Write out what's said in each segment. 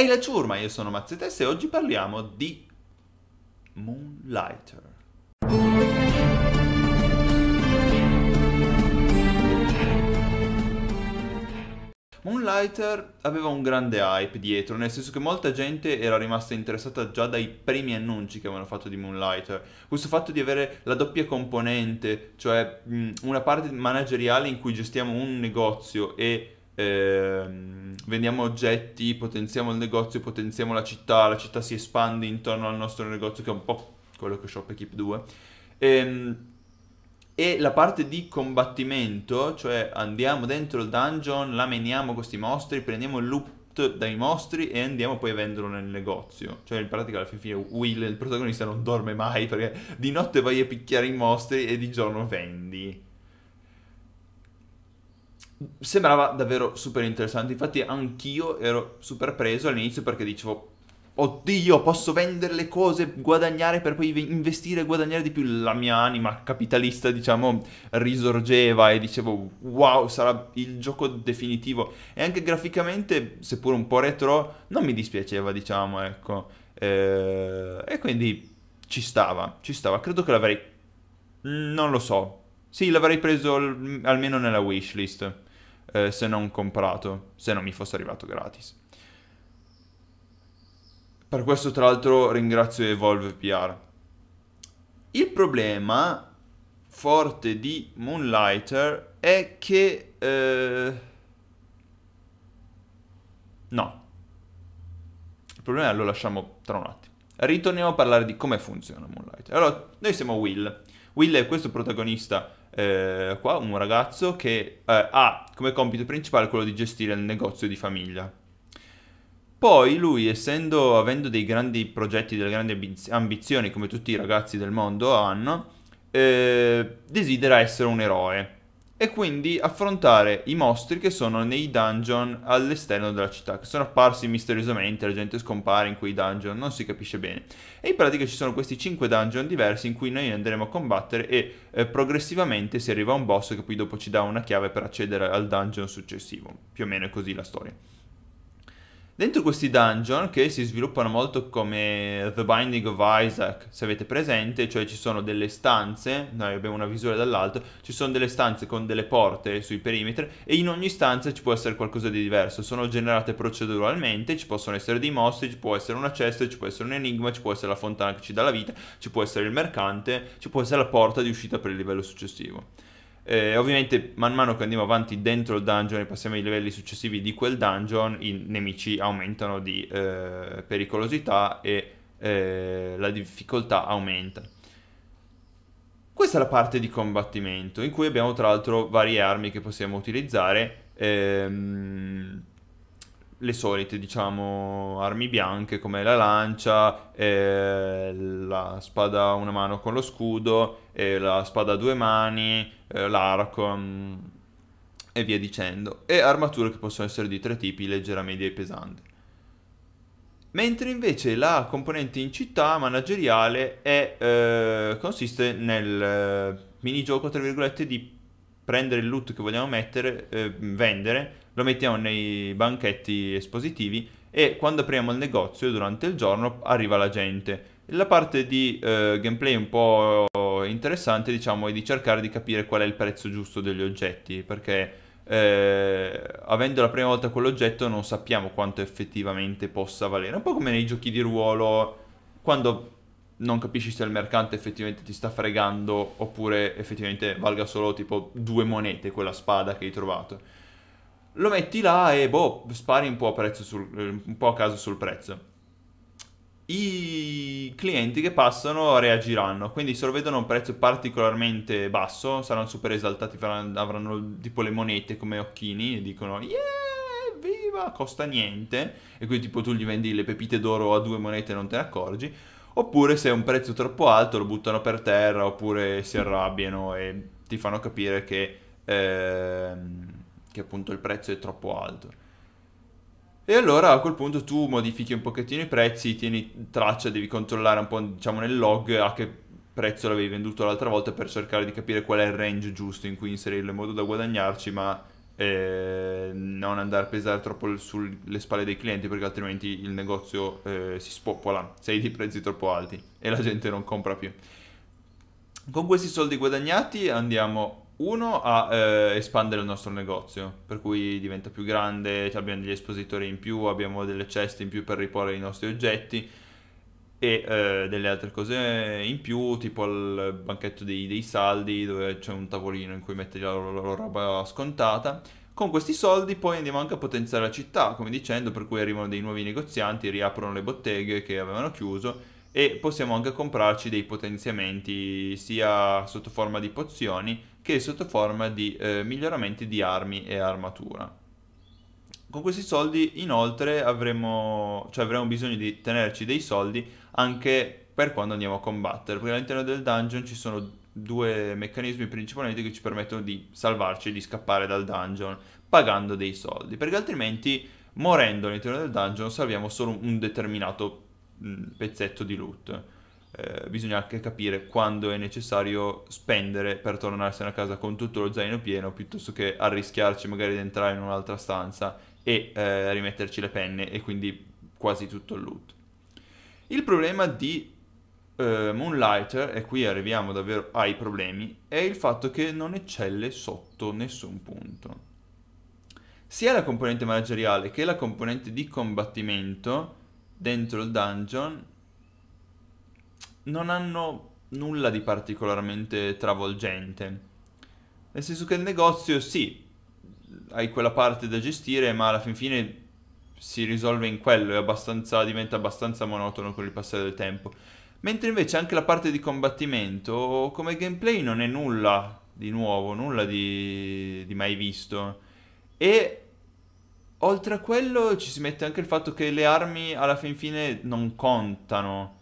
Ehi la ciurma, io sono Mazzetes e oggi parliamo di Moonlighter. Moonlighter aveva un grande hype dietro, nel senso che molta gente era rimasta interessata già dai primi annunci che avevano fatto di Moonlighter. Questo fatto di avere la doppia componente, cioè mh, una parte manageriale in cui gestiamo un negozio e ehm, vendiamo oggetti, potenziamo il negozio, potenziamo la città, la città si espande intorno al nostro negozio che è un po' quello che Shop Equip 2. E, ehm, e la parte di combattimento, cioè andiamo dentro il dungeon, lameniamo questi mostri, prendiamo il loot dai mostri e andiamo poi a venderlo nel negozio. Cioè, in pratica, alla fine, Will, il protagonista, non dorme mai perché di notte vai a picchiare i mostri e di giorno vendi sembrava davvero super interessante. Infatti, anch'io ero super preso all'inizio perché dicevo. Oddio, posso vendere le cose, guadagnare per poi investire e guadagnare di più. La mia anima capitalista, diciamo, risorgeva e dicevo, wow, sarà il gioco definitivo. E anche graficamente, seppur un po' retro, non mi dispiaceva, diciamo, ecco. Eh, e quindi ci stava, ci stava. Credo che l'avrei... Non lo so. Sì, l'avrei preso almeno nella wishlist eh, se non comprato, se non mi fosse arrivato gratis. Per questo tra l'altro ringrazio Evolve PR. Il problema forte di Moonlighter è che... Eh... No. Il problema lo lasciamo tra un attimo. Ritorniamo a parlare di come funziona Moonlighter. Allora, noi siamo Will. Will è questo protagonista eh, qua, un ragazzo che eh, ha come compito principale quello di gestire il negozio di famiglia. Poi lui, essendo, avendo dei grandi progetti, delle grandi ambizioni, come tutti i ragazzi del mondo hanno, eh, desidera essere un eroe e quindi affrontare i mostri che sono nei dungeon all'esterno della città, che sono apparsi misteriosamente, la gente scompare in quei dungeon, non si capisce bene. E in pratica ci sono questi 5 dungeon diversi in cui noi andremo a combattere e eh, progressivamente si arriva a un boss che poi dopo ci dà una chiave per accedere al dungeon successivo. Più o meno è così la storia. Dentro questi dungeon che si sviluppano molto come The Binding of Isaac, se avete presente, cioè ci sono delle stanze, noi abbiamo una visuale dall'alto, ci sono delle stanze con delle porte sui perimetri e in ogni stanza ci può essere qualcosa di diverso, sono generate proceduralmente, ci possono essere dei mostri, ci può essere una cesta, ci può essere un enigma, ci può essere la fontana che ci dà la vita, ci può essere il mercante, ci può essere la porta di uscita per il livello successivo. Eh, ovviamente man mano che andiamo avanti dentro il dungeon e passiamo ai livelli successivi di quel dungeon, i nemici aumentano di eh, pericolosità e eh, la difficoltà aumenta. Questa è la parte di combattimento in cui abbiamo tra l'altro varie armi che possiamo utilizzare. Ehm, le solite, diciamo, armi bianche come la lancia, eh, la spada a una mano con lo scudo, eh, la spada a due mani, eh, l'arco mh, mm, e via dicendo. E armature che possono essere di tre tipi, leggera, media e pesante. Mentre invece la componente in città manageriale è, eh, consiste nel eh, minigioco, tra virgolette, di prendere il loot che vogliamo mettere, eh, vendere, lo mettiamo nei banchetti espositivi e quando apriamo il negozio durante il giorno arriva la gente. La parte di eh, gameplay un po' interessante diciamo è di cercare di capire qual è il prezzo giusto degli oggetti perché eh, avendo la prima volta quell'oggetto non sappiamo quanto effettivamente possa valere. Un po' come nei giochi di ruolo quando non capisci se il mercante effettivamente ti sta fregando oppure effettivamente valga solo tipo due monete quella spada che hai trovato. Lo metti là e boh, spari un po' a, sul, eh, un po a caso sul prezzo. I clienti che passano reagiranno, quindi se lo vedono a un prezzo particolarmente basso saranno super esaltati, faranno, avranno tipo le monete come occhini e dicono yeah! Viva, costa niente. E quindi tipo tu gli vendi le pepite d'oro a due monete e non te ne accorgi Oppure se è un prezzo troppo alto lo buttano per terra oppure si arrabbiano e ti fanno capire che, ehm, che appunto il prezzo è troppo alto. E allora a quel punto tu modifichi un pochettino i prezzi, tieni traccia, devi controllare un po' diciamo nel log a che prezzo l'avevi venduto l'altra volta per cercare di capire qual è il range giusto in cui inserirlo in modo da guadagnarci, ma e non andare a pesare troppo sulle spalle dei clienti perché altrimenti il negozio eh, si spoppola se hai dei prezzi troppo alti e la gente non compra più. Con questi soldi guadagnati andiamo uno a eh, espandere il nostro negozio, per cui diventa più grande, abbiamo degli espositori in più, abbiamo delle ceste in più per riporre i nostri oggetti e eh, delle altre cose in più, tipo il banchetto dei, dei, saldi dove c'è un tavolino in cui metti la, la, la roba scontata. Con questi soldi poi andiamo anche a potenziare la città, come dicendo, per cui arrivano dei nuovi negozianti, riaprono le botteghe che avevano chiuso e possiamo anche comprarci dei potenziamenti sia sotto forma di pozioni che sotto forma di eh, miglioramenti di armi e armatura con questi soldi inoltre avremo, cioè avremo bisogno di tenerci dei soldi anche per quando andiamo a combattere, perché all'interno del dungeon ci sono due meccanismi principalmente che ci permettono di salvarci, e di scappare dal dungeon pagando dei soldi, perché altrimenti morendo all'interno del dungeon salviamo solo un determinato mm, pezzetto di loot. Eh, bisogna anche capire quando è necessario spendere per tornarsene a casa con tutto lo zaino pieno piuttosto che arrischiarci magari di entrare in un'altra stanza e eh, rimetterci le penne e quindi quasi tutto il loot. Il problema di eh, Moonlighter, e qui arriviamo davvero ai problemi, è il fatto che non eccelle sotto nessun punto. Sia la componente manageriale che la componente di combattimento dentro il dungeon non hanno nulla di particolarmente travolgente. Nel senso che il negozio sì, hai quella parte da gestire, ma alla fin fine si risolve in quello e abbastanza, diventa abbastanza monotono con il passare del tempo. Mentre invece anche la parte di combattimento, come gameplay, non è nulla di nuovo, nulla di, di mai visto. E oltre a quello ci si mette anche il fatto che le armi alla fin fine non contano.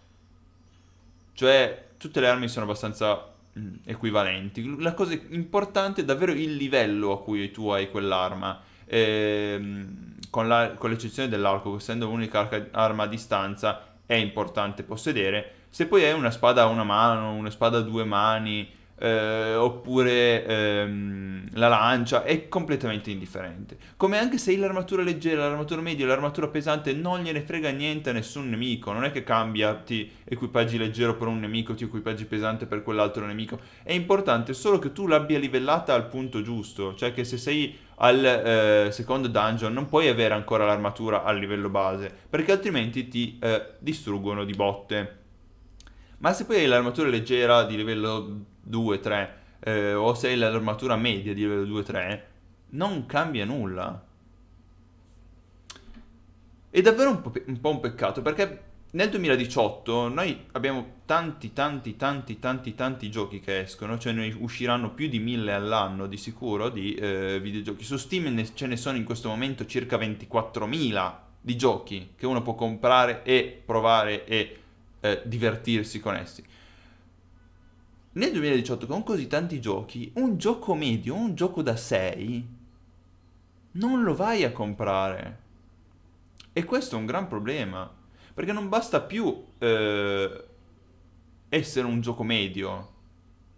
Cioè, tutte le armi sono abbastanza Mm, equivalenti. La cosa importante è davvero il livello a cui tu hai quell'arma. Ehm, con, la, con, l'eccezione dell'arco, essendo l'unica arma a distanza, è importante possedere. Se poi hai una spada a una mano, una spada a due mani, eh, oppure ehm, la lancia, è completamente indifferente. Come anche se l'armatura leggera, l'armatura media e l'armatura pesante non gliene frega niente a nessun nemico, non è che cambia, ti equipaggi leggero per un nemico, ti equipaggi pesante per quell'altro nemico, è importante solo che tu l'abbia livellata al punto giusto, cioè che se sei al eh, secondo dungeon non puoi avere ancora l'armatura al livello base, perché altrimenti ti eh, distruggono di botte. Ma se poi hai l'armatura leggera di livello 2-3 eh, o se hai l'armatura media di livello 2-3, non cambia nulla. È davvero un po, un po' un peccato perché nel 2018 noi abbiamo tanti, tanti, tanti, tanti, tanti giochi che escono, cioè ne usciranno più di mille all'anno di sicuro di eh, videogiochi. Su Steam ne, ce ne sono in questo momento circa 24.000 di giochi che uno può comprare e provare e eh, divertirsi con essi nel 2018 con così tanti giochi, un gioco medio, un gioco da 6, non lo vai a comprare. E questo è un gran problema, perché non basta più eh, essere un gioco medio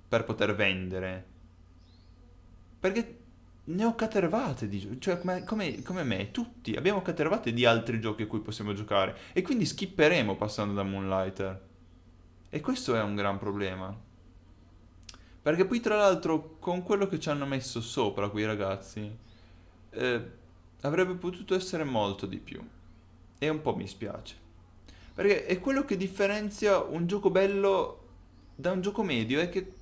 per poter vendere. Perché ne ho catervate di giochi, cioè come, come, come, me, tutti abbiamo catervate di altri giochi a cui possiamo giocare e quindi skipperemo passando da Moonlighter. E questo è un gran problema. Perché poi tra l'altro con quello che ci hanno messo sopra quei ragazzi eh, avrebbe potuto essere molto di più. E un po' mi spiace. Perché è quello che differenzia un gioco bello da un gioco medio, è che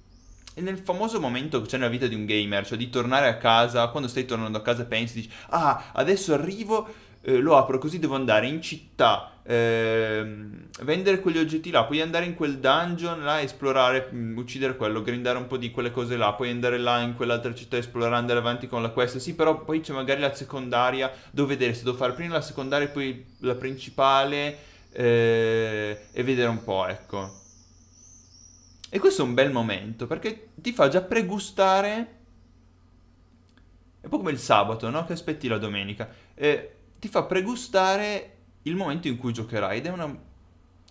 è nel famoso momento che c'è nella vita di un gamer, cioè di tornare a casa, quando stai tornando a casa pensi, dici, ah, adesso arrivo eh, lo apro così devo andare in città, ehm, vendere quegli oggetti là, poi andare in quel dungeon là, esplorare, mm, uccidere quello, grindare un po' di quelle cose là, poi andare là in quell'altra città, esplorare, andare avanti con la quest. Sì, però poi c'è magari la secondaria, devo vedere se devo fare prima la secondaria e poi la principale eh, e vedere un po', ecco. E questo è un bel momento perché ti fa già pregustare. È un po' come il sabato, no? Che aspetti la domenica. E eh, ti fa pregustare il momento in cui giocherai ed è una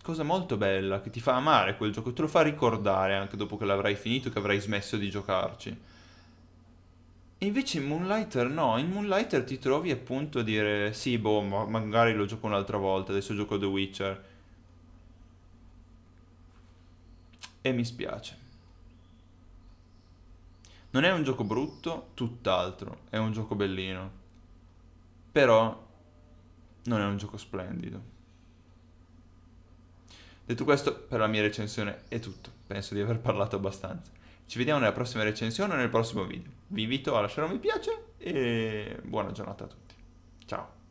cosa molto bella che ti fa amare quel gioco, te lo fa ricordare anche dopo che l'avrai finito, che avrai smesso di giocarci. E invece in Moonlighter no, in Moonlighter ti trovi appunto a dire sì, boh, ma magari lo gioco un'altra volta, adesso gioco The Witcher. E mi spiace. Non è un gioco brutto, tutt'altro, è un gioco bellino. Però non è un gioco splendido. Detto questo, per la mia recensione è tutto. Penso di aver parlato abbastanza. Ci vediamo nella prossima recensione o nel prossimo video. Vi invito a lasciare un mi piace e buona giornata a tutti. Ciao.